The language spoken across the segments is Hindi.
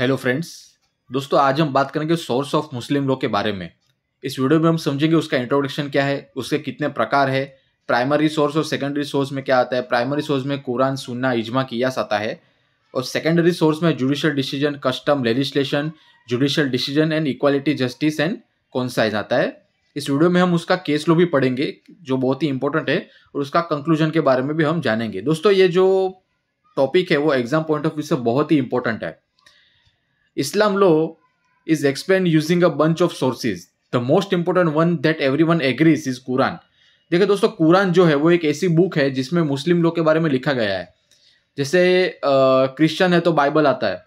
हेलो फ्रेंड्स दोस्तों आज हम बात करेंगे सोर्स ऑफ मुस्लिम लॉ के बारे में इस वीडियो में हम समझेंगे उसका इंट्रोडक्शन क्या है उसके कितने प्रकार है प्राइमरी सोर्स और सेकेंडरी सोर्स में क्या आता है प्राइमरी सोर्स में कुरान सुन्ना इजमा कियास आता है और सेकेंडरी सोर्स में judicial decision custom legislation judicial decision and equality justice and कौन सा जाता है इस वीडियो में हम उसका केस लो भी पढ़ेंगे जो बहुत ही इंपॉर्टेंट है और उसका कंक्लूजन के बारे में भी हम जानेंगे दोस्तों ये जो टॉपिक है वो एग्जाम पॉइंट ऑफ व्यू से बहुत ही इंपॉर्टेंट है Islam law is explained using a bunch of sources. The most important one that every one agrees is Quran देखिए दोस्तों कुरान जो है वो एक ऐसी बुक है जिसमें मुस्लिम लोग के बारे में लिखा गया है जैसे क्रिश्चियन है तो बाइबल आता है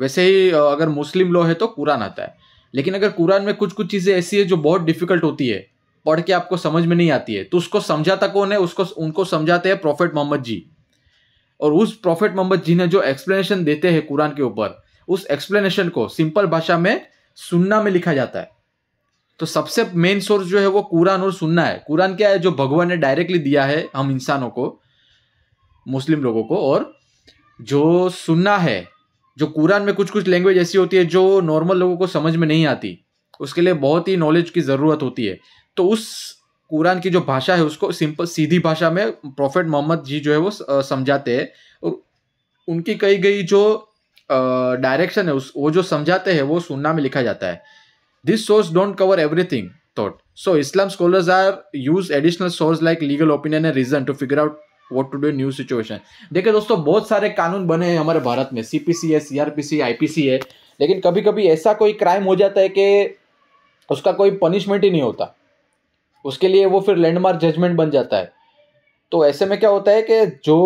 वैसे ही आ, अगर मुस्लिम लो है तो कुरान आता है लेकिन अगर कुरान में कुछ कुछ चीज़ें ऐसी है जो बहुत डिफिकल्ट होती है पढ़ के आपको समझ में नहीं आती है तो उसको समझाता कौन है उसको उनको समझाते हैं प्रॉफेट मोहम्मद जी और उस प्रॉफेट मोहम्मद जी ने जो एक्सप्लेनेशन देते हैं कुरान के ऊपर उस एक्सप्लेनेशन को सिंपल भाषा में सुनना में लिखा जाता है तो सबसे मेन सोर्स जो है वो कुरान और सुनना है कुरान क्या है जो भगवान ने डायरेक्टली दिया है हम इंसानों को मुस्लिम लोगों को और जो सुनना है जो कुरान में कुछ कुछ लैंग्वेज ऐसी होती है जो नॉर्मल लोगों को समझ में नहीं आती उसके लिए बहुत ही नॉलेज की ज़रूरत होती है तो उस कुरान की जो भाषा है उसको सिंपल सीधी भाषा में प्रॉफेट मोहम्मद जी जो है वो समझाते हैं और उनकी कही गई जो डायरेक्शन है उस वो जो समझाते हैं वो सुनना में लिखा जाता है this source don't cover everything thought so Islam scholars are use additional source like legal opinion and reason to figure out what to do new situation देखिए दोस्तों बहुत सारे कानून बने हैं हमारे भारत में सी पी सी है C R P C I P C है लेकिन कभी कभी ऐसा कोई क्राइम हो जाता है कि उसका कोई पनिशमेंट ही नहीं होता उसके लिए वो फिर लैंडमार्क जजमेंट बन जाता है तो ऐसे में क्या होता है कि जो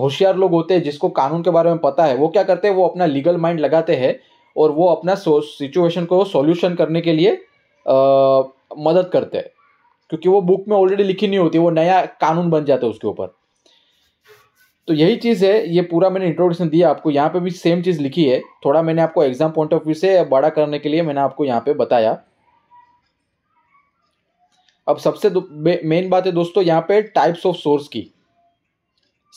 होशियार लोग होते हैं जिसको कानून के बारे में पता है वो क्या करते हैं वो अपना लीगल माइंड लगाते हैं और वो अपना सिचुएशन को सॉल्यूशन करने के लिए आ, मदद करते हैं क्योंकि वो बुक में ऑलरेडी लिखी नहीं होती वो नया कानून बन जाता है उसके ऊपर तो यही चीज़ है ये पूरा मैंने इंट्रोडक्शन दिया आपको यहाँ पे भी सेम चीज़ लिखी है थोड़ा मैंने आपको एग्जाम पॉइंट ऑफ व्यू से बड़ा करने के लिए मैंने आपको यहाँ पे बताया अब सबसे मेन बात है दोस्तों यहाँ पे टाइप्स ऑफ सोर्स की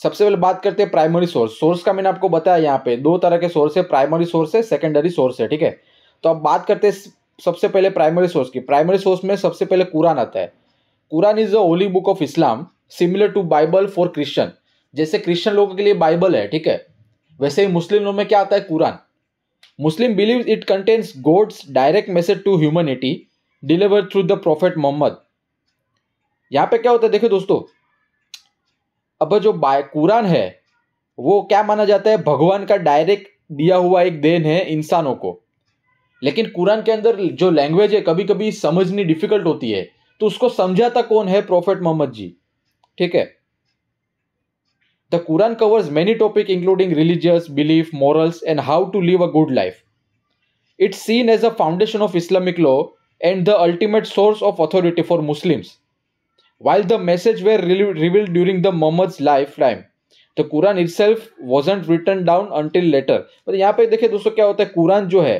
सबसे पहले बात करते हैं प्राइमरी सोर्स सोर्स का मैंने आपको बताया यहाँ पे दो तरह के सोर्स है प्राइमरी सोर्स है सेकेंडरी सोर्स है ठीक है तो अब बात करते हैं सबसे पहले प्राइमरी सोर्स की प्राइमरी सोर्स में सबसे पहले कुरान आता है Quran is the holy book of Islam similar to Bible for Christian जैसे क्रिश्चियन लोगों के लिए बाइबल है ठीक है वैसे ही मुस्लिम लोगों में क्या आता है Quran Muslim believe it contains God's direct message to humanity deliver through the prophet Muhammad यहाँ पे क्या होता है देखिए दोस्तों अब जो बाय कुरान है वो क्या माना जाता है भगवान का डायरेक्ट दिया हुआ एक देन है इंसानों को लेकिन कुरान के अंदर जो लैंग्वेज है कभी कभी समझनी डिफिकल्ट होती है तो उसको समझाता कौन है प्रोफेट मोहम्मद जी ठीक है the Quran covers many topic including religious belief morals and how to live a good life it's seen as a foundation of Islamic law and the ultimate source of authority for Muslims While the message were revealed during the Muhammad's lifetime, the Quran itself wasn't written down until later. मतलब यहाँ पे देखिए दोस्तों क्या होता है कुरान जो है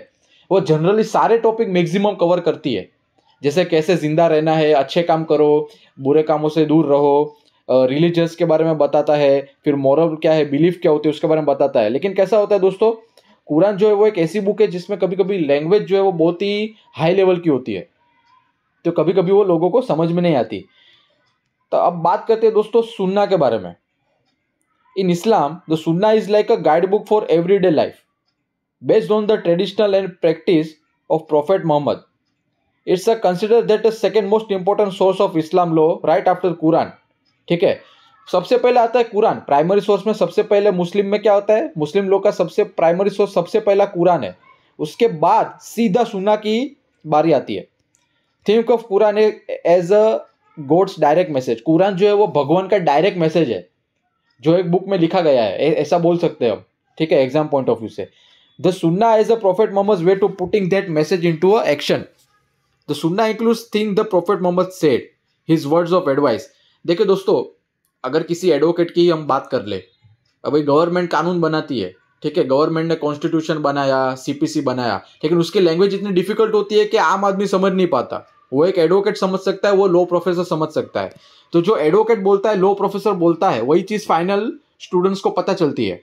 वो जनरली सारे टॉपिक मैक्सिमम कवर करती है जैसे कैसे ज़िंदा रहना है अच्छे काम करो बुरे कामों से दूर रहो रिलीजियस के बारे में बताता है फिर मॉरल क्या है बिलीफ क्या होती है उसके बारे में बताता है लेकिन कैसा होता है दोस्तों कुरान जो है वो एक ऐसी बुक है जिसमें कभी कभी लैंग्वेज जो है वो बहुत ही हाई लेवल की होती है तो कभी कभी वो लोगों को समझ में नहीं आती तो अब बात करते हैं दोस्तों सुन्ना के बारे में in Islam the sunnah is like a guide book for every day life based on the traditional and practice of prophet Muhammad it's a consider that second most important source of Islam law right after Quran ठीक है सबसे पहले आता है कुरान प्राइमरी सोर्स में सबसे पहले मुस्लिम में क्या होता है मुस्लिम लोग का सबसे प्राइमरी सोर्स सबसे पहला कुरान है उसके बाद सीधा सुन्ना की बारी आती है think of Quran as a God's direct message Quran जो है वो भगवान का डायरेक्ट मैसेज है जो एक बुक में लिखा गया है ऐसा बोल सकते हैं हम ठीक है एग्जाम पॉइंट ऑफ व्यू से the sunnah as a prophet Muhammad way to putting that message into a action the sunnah include thing the prophet Muhammad said his words of advice देखिए दोस्तों अगर किसी एडवोकेट की हम बात कर ले अभी गवर्नमेंट कानून बनाती है ठीक है गवर्नमेंट ने कॉन्स्टिट्यूशन बनाया सीपीसी बनाया लेकिन उसकी लैंग्वेज इतनी डिफिकल्ट होती है कि आम आदमी समझ नहीं पाता वो एक एडवोकेट समझ सकता है वो लो प्रोफेसर समझ सकता है तो जो एडवोकेट बोलता है लो प्रोफेसर बोलता है वही चीज़ फाइनल स्टूडेंट्स को पता चलती है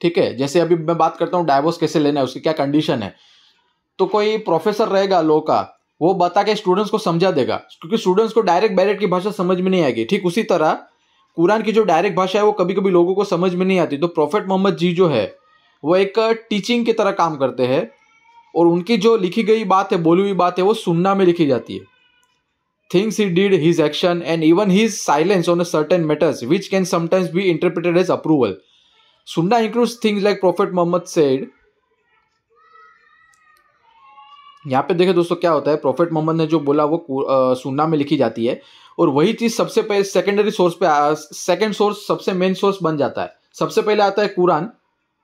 ठीक है जैसे अभी मैं बात करता हूँ डायवोर्स कैसे लेना है उसकी क्या कंडीशन है तो कोई प्रोफेसर रहेगा लो का वो बता के स्टूडेंट्स को समझा देगा क्योंकि स्टूडेंट्स को डायरेक्ट बैरेट की भाषा समझ में नहीं आएगी ठीक उसी तरह कुरान की जो डायरेक्ट भाषा है वो कभी कभी लोगों को समझ में नहीं आती तो प्रोफेट मोहम्मद जी जो है वो एक टीचिंग की तरह काम करते हैं और उनकी जो लिखी गई बात है बोली हुई बात है वो सुनना में लिखी जाती है things he did his action and even his silence on a certain matters which can sometimes be interpreted as approval sunnah include things like prophet Muhammad said यहाँ पे देखे दोस्तों क्या होता है प्रॉफिट मोहम्मद ने जो बोला वो सुनना में लिखी जाती है और वही चीज़ सबसे पहले सेकेंडरी सोर्स पे सेकेंड सोर्स सबसे मेन सोर्स बन जाता है सबसे पहले आता है कुरान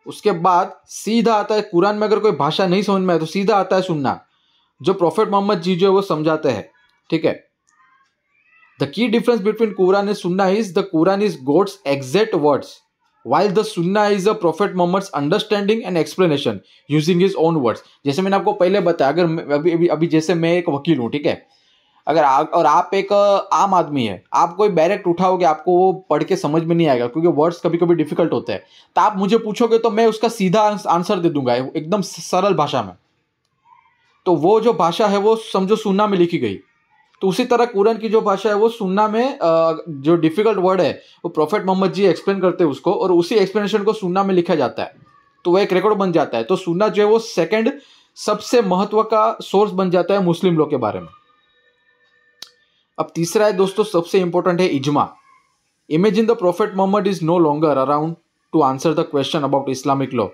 उसके बाद सीधा आता है कुरान में अगर कोई भाषा नहीं समझ में आए तो सीधा आता है सुनना जो प्रॉफिट मोहम्मद जी जो है वो समझाते हैं ठीक है the key difference between Quran and sunnah is the Quran is God's exact words while the sunnah is the prophet Muhammad understanding and explanation using his own words जैसे मैंने आपको पहले बताया अगर अभी अभी, अभी जैसे मैं एक वकील हूँ ठीक है अगर आप और आप एक आम आदमी है आप कोई डायरेक्ट उठाओगे आपको वो पढ़ के समझ में नहीं आएगा क्योंकि वर्ड्स कभी कभी डिफिकल्ट होते हैं तो आप मुझे पूछोगे तो मैं उसका सीधा आंसर दे दूंगा एकदम सरल भाषा में तो वो जो भाषा है वो समझो सुनना में लिखी गई तो उसी तरह कुरन की जो भाषा है वो सुनना में जो डिफिकल्ट वर्ड है वो प्रोफेट मोहम्मद जी एक्सप्लेन करते हैं उसको और उसी एक्सप्लेनेशन को सुनना में लिखा जाता है तो वह एक रिकॉर्ड बन जाता है तो सुनना जो है वो सेकेंड सबसे महत्व का सोर्स बन जाता है मुस्लिम लोग के बारे में अब तीसरा है दोस्तों सबसे इंपॉर्टेंट है ijma imagine the prophet Muhammad is no longer around to answer the question about Islamic law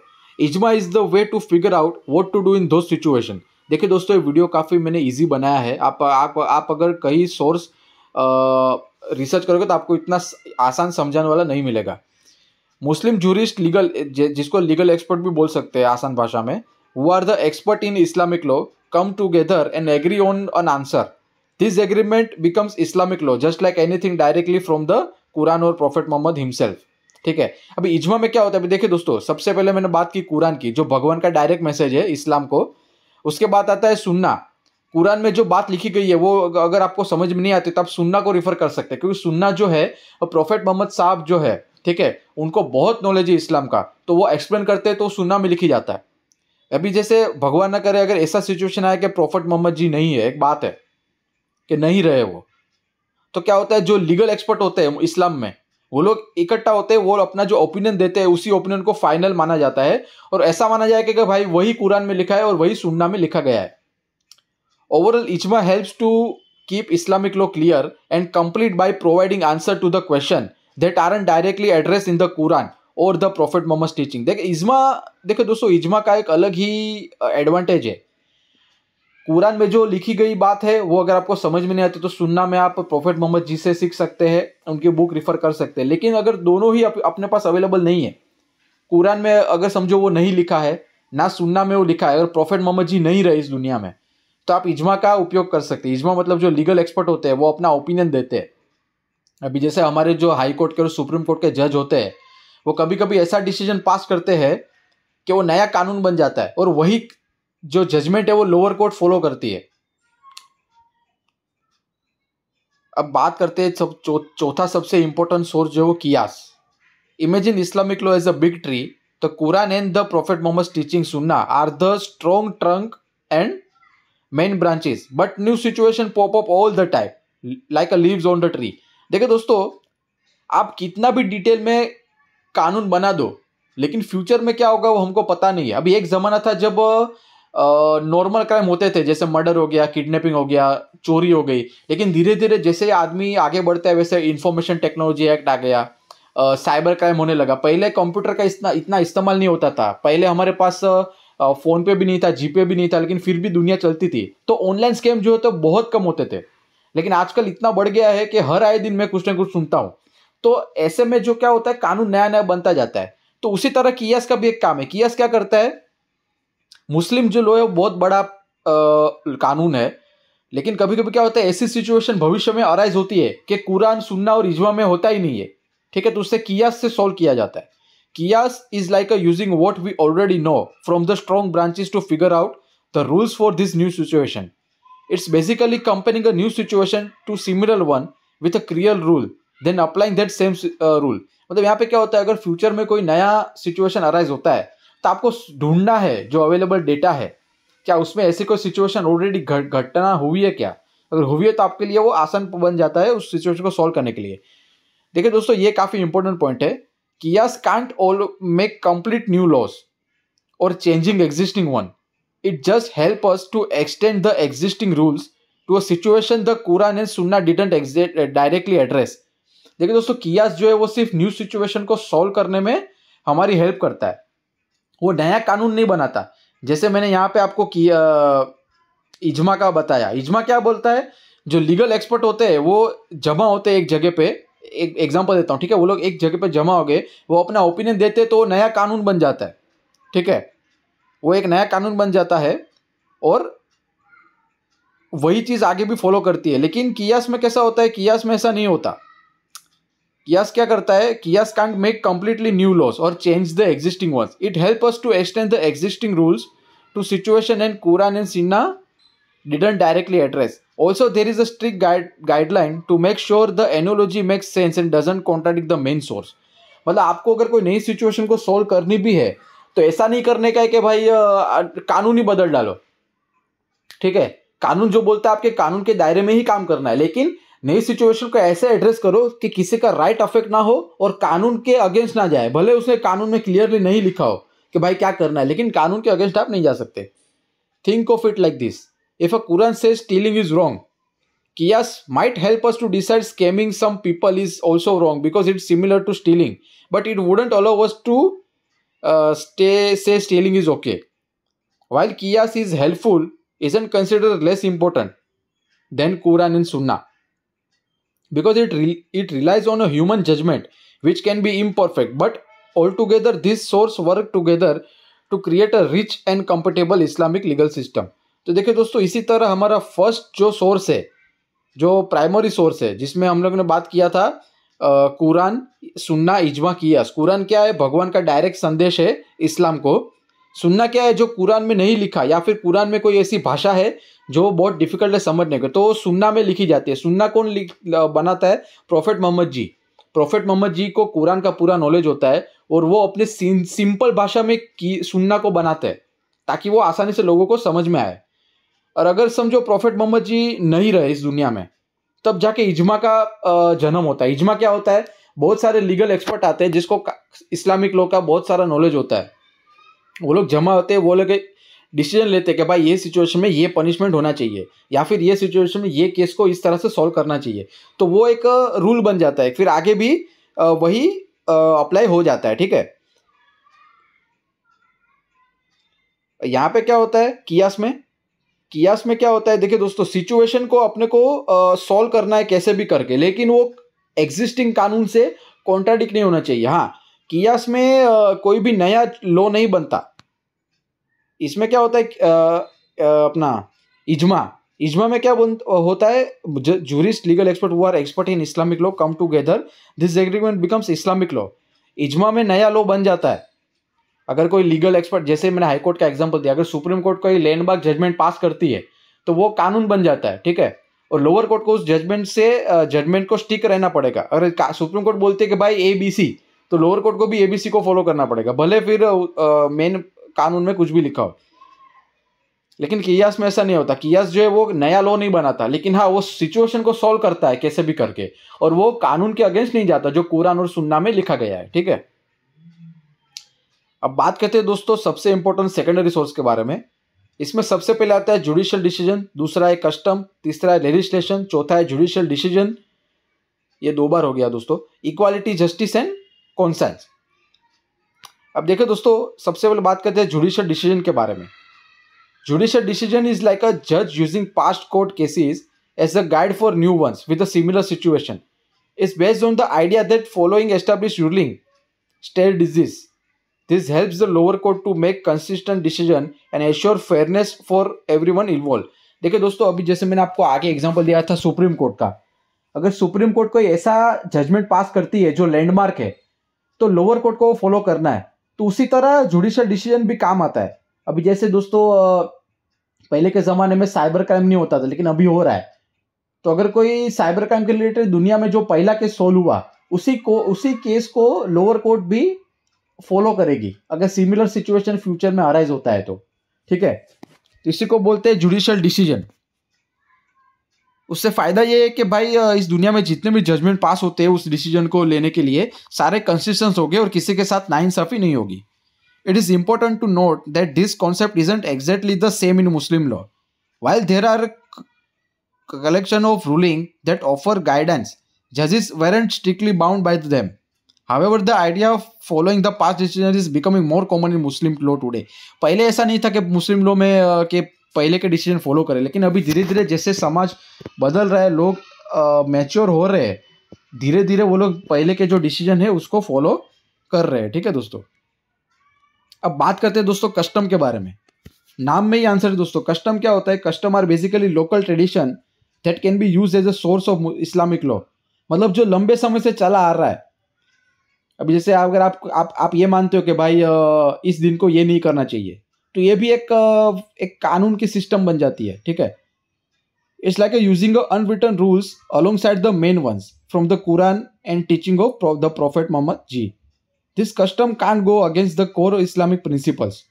ijma is the way to figure out what to do in the situation देखिए दोस्तों ये वीडियो काफ़ी मैंने इजी बनाया है आप आप आप अगर कहीं सोर्स रिसर्च करोगे तो आपको इतना आसान समझाने वाला नहीं मिलेगा मुस्लिम जूरिस्ट लीगल जिसको लीगल एक्सपर्ट भी बोल सकते हैं आसान भाषा में who are the expert in Islamic law come together and agree on an answer this agreement becomes Islamic law just like anything directly from the Quran और प्रॉफिट मोहम्मद हिमसेल्फ ठीक है अभी इजमा में क्या होता है अभी देखिए दोस्तों सबसे पहले मैंने बात की कुरान की जो भगवान का डायरेक्ट मैसेज है इस्लाम को उसके बाद आता है सुन्ना कुरान में जो बात लिखी गई है वो अगर आपको समझ में नहीं आती तो आप सुन्ना को रिफर कर सकते हैं क्योंकि सुन्ना जो है प्रोफेट मोहम्मद साहब जो है ठीक है उनको बहुत नॉलेज है इस्लाम का तो वो एक्सप्लेन करते हैं तो सुन्ना में लिखी जाता है अभी जैसे भगवान ना करे अगर ऐसा सिचुएशन आया कि प्रोफेट मोहम्मद जी नहीं है एक बात है कि नहीं रहे वो तो क्या होता है जो लीगल एक्सपर्ट होते हैं इस्लाम में वो लोग इकट्ठा होते हैं वो अपना जो ओपिनियन देते हैं उसी ओपिनियन को फाइनल माना जाता है और ऐसा माना जाए कि भाई वही कुरान में लिखा है और वही सुनना में लिखा गया है overall ijma helps to keep Islamic law clear and complete by providing answer to the question that aren't directly address in the Quran और द प्रोफेट मोहम्मद टीचिंग देखिए इजमा देखो दोस्तों इजमा का एक अलग ही एडवांटेज है कुरान में जो लिखी गई बात है वो अगर आपको समझ में नहीं आती तो सुनना में आप प्रोफेट मोहम्मद जी से सीख सकते हैं उनकी बुक रिफ़र कर सकते हैं लेकिन अगर दोनों ही अप, अपने पास अवेलेबल नहीं है कुरान में अगर समझो वो नहीं लिखा है ना सुनना में वो लिखा है अगर प्रोफेट मोहम्मद जी नहीं रहे इस दुनिया में तो आप इजमा का उपयोग कर सकते हैं इजमा मतलब जो लीगल एक्सपर्ट होते हैं वो अपना ओपिनियन देते हैं अभी जैसे हमारे जो हाई कोर्ट के और सुप्रीम कोर्ट के जज होते हैं वो कभी कभी ऐसा डिसीजन पास करते हैं कि वो नया कानून बन जाता है और वही जो जजमेंट है वो लोअर कोर्ट फॉलो करती है अब बात करते हैं सब चौथा सबसे इंपॉर्टेंट सोर्स जो है वो कियास imagine Islamic law as a big tree the Quran and the prophet Muhammad teaching सुन्ना are the strong trunk and main branches but new situation pop up all the type like a leaves on the tree देखिए दोस्तों आप कितना भी डिटेल में कानून बना दो लेकिन फ्यूचर में क्या होगा वो हमको पता नहीं है अभी एक ज़माना था जब नॉर्मल क्राइम होते थे जैसे मर्डर हो गया किडनैपिंग हो गया चोरी हो गई लेकिन धीरे धीरे जैसे आदमी आगे बढ़ता है वैसे इन्फॉर्मेशन टेक्नोलॉजी एक्ट आ गया साइबर क्राइम होने लगा पहले कंप्यूटर का इतना इतना इस्तेमाल नहीं होता था पहले हमारे पास फ़ोन पे भी नहीं था जीपे भी नहीं था लेकिन फिर भी दुनिया चलती थी तो ऑनलाइन स्कैम जो है तो बहुत कम होते थे लेकिन आजकल इतना बढ़ गया है कि हर आए दिन मैं कुछ ना कुछ सुनता हूँ तो ऐसे में जो क्या होता है कानून नया नया बनता जाता है तो उसी तरह कियास का भी एक काम है कियास क्या करता है मुस्लिम जो लोग है बहुत बड़ा आ, कानून है लेकिन कभी कभी क्या होता है ऐसी सिचुएशन भविष्य में अराइज होती है कि कुरान सुनना और इजवा में होता ही नहीं है ठीक है तो उससे कियास से सॉल्व किया जाता है कियास is like a using what we already know from the strong branches to figure out the rules for this new situation it's basically comparing a new situation to similar one with a clear rule then applying that same rule मतलब यहाँ पे क्या होता है अगर फ्यूचर में कोई नया सिचुएशन अराइज होता है तो आपको ढूंढना है जो अवेलेबल डेटा है क्या उसमें ऐसी कोई सिचुएशन ऑलरेडी घटना हुई है क्या अगर हुई है तो आपके लिए वो आसान बन जाता है उस सिचुएशन को सॉल्व करने के लिए देखिए दोस्तों ये काफ़ी इंपॉर्टेंट पॉइंट है कि yes can't all make complete new laws और changing existing one it just help us to extend the existing rules to a situation the Quran and सुन्ना डिडेंट डायरेक्टली एड्रेस देखिए दोस्तों कियास जो है वो सिर्फ न्यू सिचुएशन को सॉल्व करने में हमारी हेल्प करता है वो नया कानून नहीं बनाता जैसे मैंने यहाँ पे आपको की इजमा का बताया इजमा क्या बोलता है जो लीगल एक्सपर्ट होते हैं वो जमा होते हैं एक जगह पे एक एग्जाम्पल देता हूँ ठीक है वो लोग एक जगह पे जमा हो गए वो अपना ओपिनियन देते तो नया कानून बन जाता है ठीक है वो एक नया कानून बन जाता है और वही चीज़ आगे भी फॉलो करती है लेकिन कियास में कैसा होता है कियास में ऐसा नहीं होता यस क्या करता है कि yes can't make completely new laws और change the existing ones it help us to extend the existing rules to situation and Quran and सिन्हा didn't directly address also there is a strict guideline to make sure the analogy analogy sense and doesn't doesn't the main source मतलब आपको अगर कोई नई सिचुएशन को सोल्व करनी भी है तो ऐसा नहीं करने का है कि भाई कानून ही बदल डालो ठीक है कानून जो बोलता है आपके कानून के दायरे में ही काम करना है लेकिन नई सिचुएशन को ऐसे एड्रेस करो कि किसी का राइट अफेक्ट ना हो और कानून के अगेंस्ट ना जाए भले उसने कानून में क्लियरली नहीं लिखा हो कि भाई क्या करना है लेकिन कानून के अगेंस्ट आप नहीं जा सकते think of it like this if a Quran says stealing is wrong yes might help us to decide scamming some people is also wrong because it's similar to stealing but it wouldn't allow us to stay say stealing is okay कियास is helpful is and consider less important than Quran in सुन्ना because it, re- it relies on a human judgment which can be imperfect but altogether these source work together to create a rich and comfortable islamic legal system तो देखिए दोस्तों इसी तरह हमारा फर्स्ट जो सोर्स है जो प्राइमरी सोर्स है जिसमें हम लोग ने बात किया था कुरान सुन्ना इजमा कियास कुरान क्या है भगवान का डायरेक्ट संदेश है इस्लाम को सुन्ना क्या है जो कुरान में नहीं लिखा या फिर कुरान में कोई ऐसी भाषा है जो बहुत डिफिकल्ट है समझने के तो सुन्ना में लिखी जाती है सुन्ना कौन बनाता है prophet Muhammad ji prophet Muhammad ji को कुरान का पूरा नॉलेज होता है और वो अपने सिंपल भाषा में की सुन्ना को बनाते हैं ताकि वो आसानी से लोगों को समझ में आए और अगर समझो प्रोफेट मोहम्मद जी नहीं रहे इस दुनिया में तब जाके इजमा का जन्म होता है इजमा क्या होता है बहुत सारे लीगल एक्सपर्ट आते हैं जिसको इस्लामिक लोग का बहुत सारा नॉलेज होता है वो लोग जमा होते हैं वो लोग डिसीजन लेते कि भाई ये सिचुएशन में ये पनिशमेंट होना चाहिए या फिर ये सिचुएशन में ये केस को इस तरह से सॉल्व करना चाहिए तो वो एक रूल बन जाता है फिर आगे भी वही अप्लाई हो जाता है ठीक है यहाँ पे क्या होता है कियास में कियास में क्या होता है देखिए दोस्तों सिचुएशन को अपने को सॉल्व करना है कैसे भी करके लेकिन वो एग्जिस्टिंग कानून से कॉन्ट्राडिक्ट नहीं होना चाहिए हाँ कियास में आ, कोई भी नया लॉ नहीं बनता इसमें क्या होता है आ, आ, अपना इजमा इजमा में क्या बन होता है जूरिस्ट लीगल एक्सपर्ट वो are expert in Islamic law come together this agreement becomes Islamic law इजमा में नया लॉ बन जाता है अगर कोई लीगल एक्सपर्ट जैसे मैंने हाईकोर्ट का एग्जाम्पल दिया अगर सुप्रीम कोर्ट कोई लैंडमार्क जजमेंट पास करती है तो वो कानून बन जाता है ठीक है और लोअर कोर्ट को उस जजमेंट से जजमेंट को स्टिक रहना पड़ेगा अगर सुप्रीम कोर्ट बोलते हैं कि भाई ए बी सी तो लोअर कोर्ट को भी एबीसी को फॉलो करना पड़ेगा भले फिर मेन कानून में कुछ भी लिखा हो लेकिन कियास में ऐसा नहीं होता कियास जो है वो नया लॉ नहीं बनाता लेकिन हाँ वो सिचुएशन को सॉल्व करता है कैसे भी करके और वो कानून के अगेंस्ट नहीं जाता जो कुरान और सुन्ना में लिखा गया है ठीक है अब बात करते हैं दोस्तों सबसे इंपॉर्टेंट सेकेंडरी सोर्स के बारे में इसमें सबसे पहले आता है जुडिशियल डिसीजन दूसरा है कस्टम तीसरा है लेजिस्लेशन चौथा है जुडिशियल डिसीजन ये दो बार हो गया दोस्तों इक्वालिटी जस्टिस एंड कॉन्सेंस अब देखिए दोस्तों सबसे पहले बात करते हैं जुडिशियल डिसीजन के बारे में judicial decision is like a जज using past court cases as a guide for new ones with a similar situation is based on the idea that following establish ruling stare decisis this This the lower court to make consistent decision and assure fairness for everyone involve देखिए दोस्तों अभी जैसे मैंने आपको आगे एग्जाम्पल दिया था सुप्रीम कोर्ट का अगर सुप्रीम कोर्ट कोई ऐसा जजमेंट पास करती है जो लैंडमार्क है तो लोअर कोर्ट को वो फॉलो करना है तो उसी तरह जुडिशियल डिसीजन भी काम आता है अभी जैसे दोस्तों पहले के ज़माने में साइबर क्राइम नहीं होता था लेकिन अभी हो रहा है तो अगर कोई साइबर क्राइम के रिलेटेड दुनिया में जो पहला केस सोल्व हुआ उसी को उसी केस को लोअर कोर्ट भी फॉलो करेगी अगर सिमिलर सिचुएशन फ्यूचर में अराइज होता है तो ठीक है तो इसी को बोलते हैं जुडिशियल डिसीजन उससे फायदा ये है कि भाई इस दुनिया में जितने भी जजमेंट पास होते हैं उस डिसीजन को लेने के लिए सारे कंसिस्टेंस हो गए और किसी के साथ ना इंसाफी नहीं होगी it is important to note that this concept isn't exactly the same in Muslim law while there are collection of ruling that offer guidance जज is were and strictly bound by them however the idea of following the past decision is becoming more common in Muslim law today पहले ऐसा नहीं था कि मुस्लिम लॉ में के पहले के डिसीजन फॉलो करें लेकिन अभी धीरे धीरे जैसे समाज बदल रहा है लोग मैच्योर हो रहे हैं धीरे धीरे वो लोग पहले के जो डिसीजन है उसको फॉलो कर रहे हैं ठीक है दोस्तों अब बात करते हैं दोस्तों कस्टम के बारे में नाम में ही आंसर है दोस्तों कस्टम क्या होता है custom are basically local tradition that can be use as a source of Islamic law मतलब जो लंबे समय से चला आ रहा है अभी जैसे अगर आप आप आप ये मानते हो कि भाई इस दिन को ये नहीं करना चाहिए तो ये भी एक एक कानून की सिस्टम बन जाती है ठीक है it's like a using unwritten rules alongside the main ones from the Quran and teaching of the prophet Muhammad ji this custom can't go against the core Islamic principles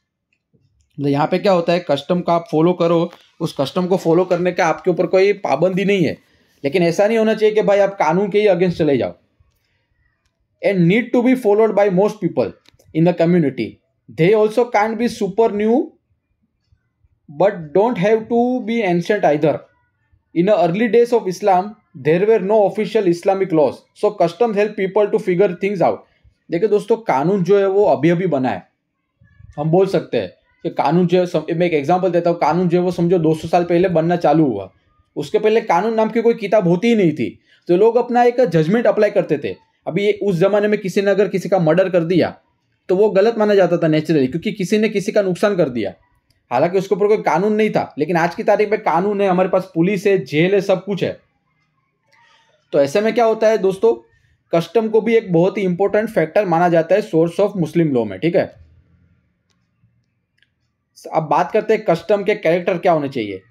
मतलब यहाँ पे क्या होता है कस्टम का आप फॉलो करो उस कस्टम को फॉलो करने का आपके ऊपर कोई पाबंदी नहीं है लेकिन ऐसा नहीं होना चाहिए कि भाई आप कानून के ही अगेंस्ट चले जाओ and need to be followed by most people in the community they also can't be super new but don't have to be ancient either in the early days of islam there were no official Islamic laws so customs help people to figure things out देखिए दोस्तों कानून जो है वो अभी अभी बना है हम बोल सकते हैं कि कानून जो है सम... मैं एक एग्जांपल देता हूँ कानून जो है वो समझो 200 साल पहले बनना चालू हुआ उसके पहले कानून नाम की कोई किताब होती ही नहीं थी तो लोग अपना एक जजमेंट अप्लाई करते थे अभी ये उस जमाने में किसी ने अगर किसी का मर्डर कर दिया तो वो गलत माना जाता था नेचुरली क्योंकि किसी ने किसी का नुकसान कर दिया हालांकि उसके ऊपर कोई कानून नहीं था लेकिन आज की तारीख में कानून है हमारे पास पुलिस है जेल है सब कुछ है तो ऐसे में क्या होता है दोस्तों कस्टम को भी एक बहुत ही इंपॉर्टेंट फैक्टर माना जाता है सोर्स ऑफ मुस्लिम लॉ में ठीक है अब बात करते हैं कस्टम के कैरेक्टर क्या होने चाहिए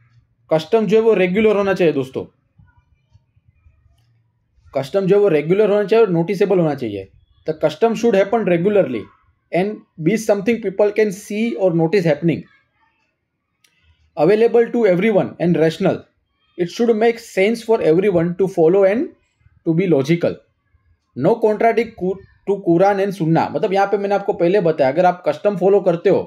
कस्टम जो है वो रेगुलर होना चाहिए दोस्तों कस्टम जो है वो रेगुलर होना चाहिए और नोटिसेबल होना चाहिए द तो custom should happen regularly and be something people can see or notice happening. Available to everyone and rational. It should make sense for everyone to follow and to be logical. No contradict to Quran and सुन्ना मतलब यहाँ पे मैंने आपको पहले बताया अगर आप कस्टम फॉलो करते हो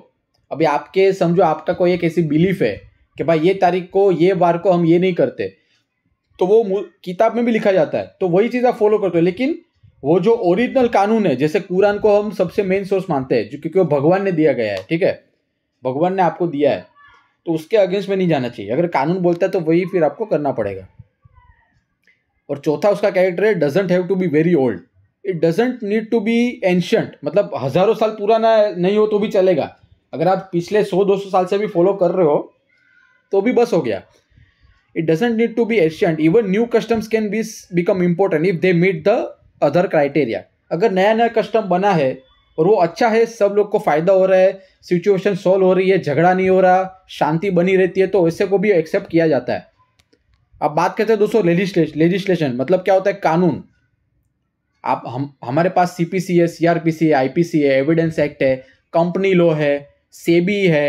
अभी आपके समझो आपका कोई एक ऐसी बिलीफ है कि भाई ये तारीख को ये बार को हम ये नहीं करते तो वो किताब में भी लिखा जाता है तो वही चीज़ आप फॉलो करते हो लेकिन वो जो ओरिजिनल कानून है जैसे कुरान को हम सबसे मेन सोर्स मानते हैं क्योंकि वो भगवान ने दिया गया है ठीक है भगवान ने आपको दिया है तो उसके अगेंस्ट में नहीं जाना चाहिए अगर कानून बोलता है तो वही फिर आपको करना पड़ेगा और चौथा उसका कैरेक्टर है doesn't have to be very old it doesn't need to be ancient मतलब हज़ारों साल पुराना नहीं हो तो भी चलेगा अगर आप पिछले सौ दो सौ साल से भी फॉलो कर रहे हो तो भी बस हो गया it doesn't need to be ancient even new customs can be become important if they meet the other criteria अगर नया नया कस्टम बना है और वो अच्छा है सब लोग को फ़ायदा हो रहा है सिचुएशन सॉल्व हो रही है झगड़ा नहीं हो रहा शांति बनी रहती है तो वैसे को भी एक्सेप्ट किया जाता है अब बात करते हैं दोस्तों लेजिस्लेशन मतलब क्या होता है कानून आप हम हमारे पास सी पी सी है सी आर पी सी है आई पी सी है एविडेंस एक्ट है कंपनी लॉ है सेबी है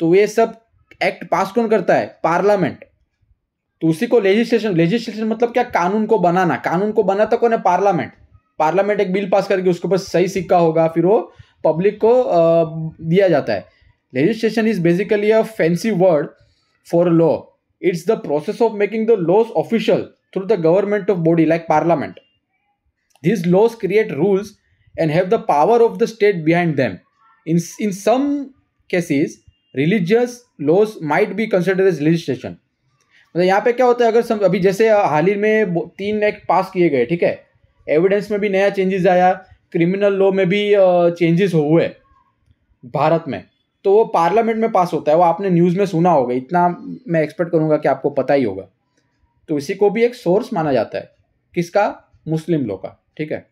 तो ये सब एक्ट पास कौन करता है पार्लियामेंट तो उसी को लेजिस्लेशन लेजिस्लेशन मतलब क्या कानून को बनाना कानून को बनाता कौन है पार्लियामेंट पार्लियामेंट एक बिल पास करके उसके ऊपर सही सिक्का होगा फिर वो पब्लिक को दिया जाता है legislation is basically a fancy word for law it's the process of making the laws official through the government of body like parliament this laws create rules and have the power of the state behind them in in some cases religious laws might be considered as मतलब यहाँ पे क्या होता है अगर सम, अभी जैसे हाल ही में तीन एक्ट पास किए गए ठीक है एविडेंस में भी नया चेंजेस आया क्रिमिनल लॉ में भी चेंजेस हुए भारत में तो वो पार्लियामेंट में पास होता है वो आपने न्यूज़ में सुना होगा इतना मैं एक्सपेक्ट करूँगा कि आपको पता ही होगा तो इसी को भी एक सोर्स माना जाता है किसका मुस्लिम लॉ का ठीक है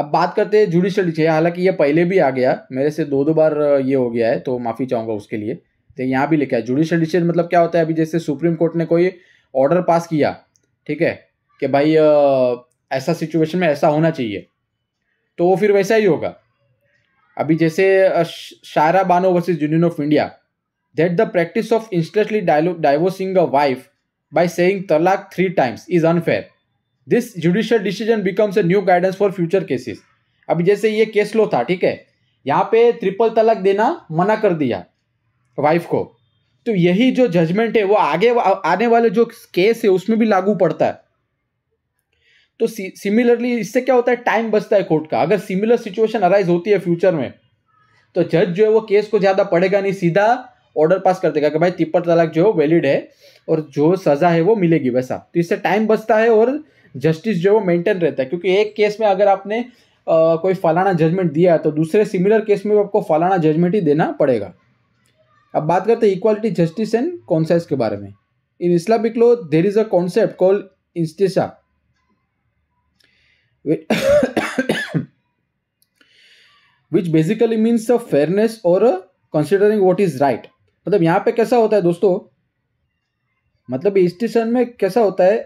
अब बात करते हैं जुडिशल डिक्शनरी हालांकि ये पहले भी आ गया मेरे से दो दो बार ये हो गया है तो माफ़ी चाहूँगा उसके लिए तो यहाँ भी लिखा है जुडिशल डिसीजन मतलब क्या होता है अभी जैसे सुप्रीम कोर्ट ने कोई ऑर्डर पास किया ठीक है कि भाई ऐसा सिचुएशन में ऐसा होना चाहिए तो वो फिर वैसा ही होगा अभी जैसे Shayara Bano versus Union of India that the practice of instantly divorcing a wife by saying talaq three times is unfair this judicial decision becomes a new guidance for future cases अभी जैसे ये केस लो था ठीक है यहाँ पे ट्रिपल तलाक देना मना कर दिया वाइफ को तो यही जो जजमेंट है वो आगे आने वाले जो केस है उसमें भी लागू पड़ता है तो सिमिलरली इससे क्या होता है टाइम बचता है कोर्ट का अगर सिमिलर सिचुएशन अराइज होती है फ्यूचर में तो जज जो है वो केस को ज़्यादा पड़ेगा नहीं सीधा ऑर्डर पास कर देगा कि भाई तिप्पट तलाक जो है वैलिड है और जो सज़ा है वो मिलेगी वैसा तो इससे टाइम बचता है और जस्टिस जो है वो मेंटेन रहता है क्योंकि एक केस में अगर आपने आ, कोई फलाना जजमेंट दिया है तो दूसरे सिमिलर केस में भी आपको फलाना जजमेंट ही देना पड़ेगा अब बात करते हैं इक्वालिटी जस्टिस एंड कॉन्साइज के बारे में in Islamic law there is a concept call इंस्टिशा which basically means a fairness और कंसिडरिंग वॉट इज राइट मतलब यहाँ पे कैसा होता है दोस्तों मतलब इंस्टीट्यूशन में कैसा होता है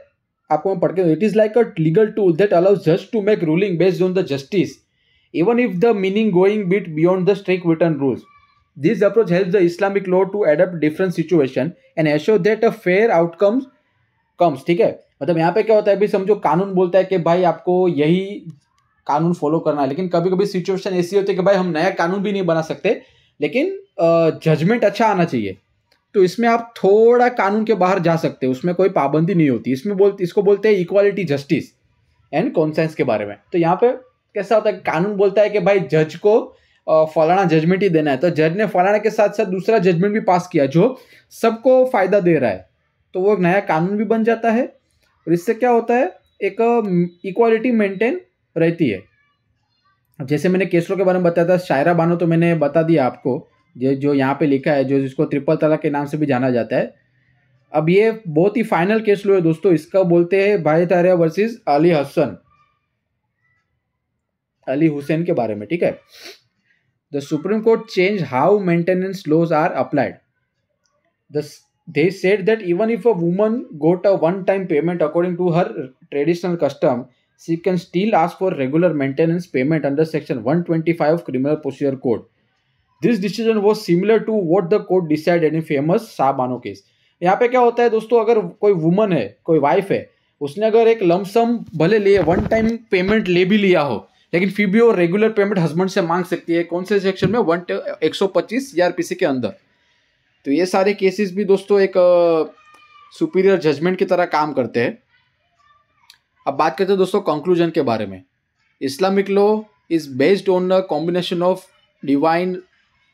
आपको मैं पढ़ के it is like a legal tool that allow just to make ruling based on the justice even if the meaning going bit beyond the strict written rules This approach helps the Islamic law to adapt different situation and assure that a fair outcomes comes ठीक है मतलब यहाँ पे क्या होता है अभी समझो कानून बोलता है कि भाई आपको यही कानून फॉलो करना है लेकिन कभी कभी सिचुएशन ऐसी होती है कि भाई हम नया कानून भी नहीं बना सकते लेकिन जजमेंट अच्छा आना चाहिए तो इसमें आप थोड़ा कानून के बाहर जा सकते हैं उसमें कोई पाबंदी नहीं होती इसमें बोल इसको बोलते हैं इक्वालिटी जस्टिस एंड कॉन्सेंस के बारे में तो यहाँ पे कैसा होता है कानून बोलता है कि भाई जज को फलाना जजमेंट ही देना है तो जज ने फलाना के साथ साथ दूसरा जजमेंट भी पास किया जो सबको फ़ायदा दे रहा है तो वो एक नया कानून भी बन जाता है और इससे क्या होता है एक इक्वालिटी मेंटेन रहती है जैसे मैंने केसरों के बारे में बताया था शायरा बानो तो मैंने बता दिया आपको जो जो यहाँ पे लिखा है जो जिसको ट्रिपल तलाक के नाम से भी जाना जाता है अब ये बहुत ही फाइनल केस लो है दोस्तों इसका बोलते हैं भाई तारिया वर्सेस अली हसन अली हुसैन के बारे में ठीक है the Supreme Court changed how maintenance laws are applied. The, they said that even if a woman got a one-time payment according to her traditional custom, she can still ask for regular maintenance payment under section 125 of criminal procedure code this decision was similar to what the court decide in famous Shah Bano case यहाँ पे क्या होता है दोस्तों अगर कोई वुमन है कोई वाइफ है उसने अगर एक लमसम भले लिए वन टाइम पेमेंट ले भी लिया हो लेकिन फिर भी वो रेगुलर पेमेंट हस्बैंड से मांग सकती है कौन से सेक्शन में वन एक सौ पच्चीस या के अंदर तो ये सारे केसेस भी दोस्तों एक सुपीरियर जजमेंट की तरह काम करते हैं अब बात करते हैं दोस्तों कंक्लूजन के बारे में Islamic law is based on a combination of divine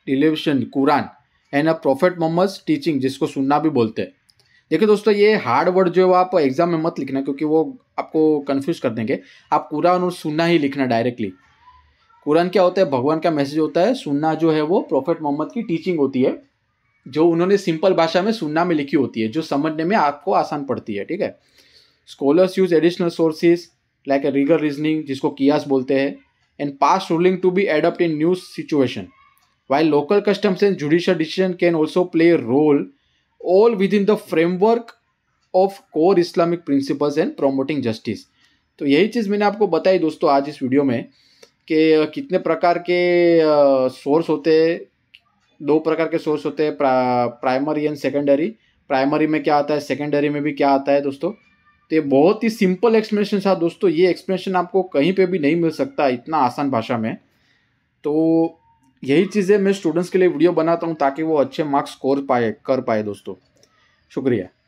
relation Quran and a prophet Muhammad teaching जिसको सुनना भी बोलते हैं देखिए दोस्तों ये हार्ड वर्ड जो है आप एग्जाम में मत लिखना क्योंकि वो आपको कन्फ्यूज कर देंगे आप कुरान और सुनना ही लिखना डायरेक्टली कुरान क्या होता है भगवान का मैसेज होता है सुनना जो है वो प्रोफेट मोहम्मद की टीचिंग होती है जो उन्होंने सिंपल भाषा में सुनना में लिखी होती है जो समझने में आपको आसान पड़ती है ठीक है scholars use additional sources like a legal reasoning जिसको कियास बोलते हैं and past ruling to be adapt in new situation by local customs and judicial decision can also play role all within the framework of core Islamic principles and promoting justice. तो यही चीज़ मैंने आपको बताई दोस्तों आज इस वीडियो में कि कितने प्रकार के सोर्स होते हैं दो प्रकार के सोर्स होते हैं प्रा, प्राइमरी एंड सेकेंडरी प्राइमरी में क्या आता है सेकेंडरी में भी क्या आता है दोस्तों तो ये बहुत ही सिंपल एक्सप्लेनेशन था दोस्तों ये एक्सप्लेनेशन आपको कहीं पे भी नहीं मिल सकता इतना आसान भाषा में तो यही चीज़ें मैं स्टूडेंट्स के लिए वीडियो बनाता हूँ ताकि वो अच्छे मार्क्स स्कोर पाए कर पाए दोस्तों शुक्रिया